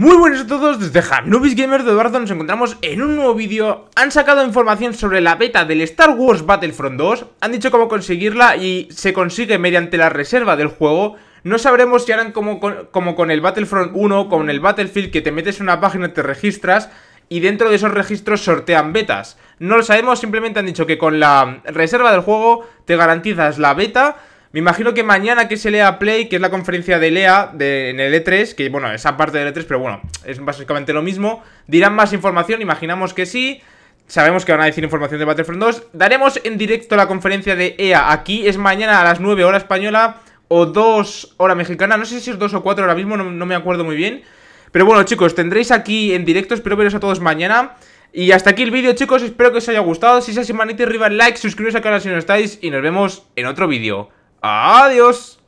Muy buenos a todos, desde Hanubis Gamer de Eduardo nos encontramos en un nuevo vídeo Han sacado información sobre la beta del Star Wars Battlefront 2 Han dicho cómo conseguirla y se consigue mediante la reserva del juego No sabremos si harán como con, como con el Battlefront 1, con el Battlefield que te metes en una página, te registras y dentro de esos registros sortean betas No lo sabemos, simplemente han dicho que con la reserva del juego te garantizas la beta me imagino que mañana que se lea Play, que es la conferencia de Lea de, en el E3, que bueno, esa parte del E3, pero bueno, es básicamente lo mismo. Dirán más información, imaginamos que sí. Sabemos que van a decir información de Battlefront 2. Daremos en directo la conferencia de EA. Aquí es mañana a las 9 hora española o 2 hora mexicana. No sé si es 2 o 4 ahora mismo, no, me acuerdo muy bien. Pero bueno, chicos, tendréis aquí en directo. Espero veros a todos mañana. Y hasta aquí el vídeo, chicos. Espero que os haya gustado. Si es así, manito, arriba, like, suscribiros al canal si no estáis. Y nos vemos en otro vídeo. Adiós.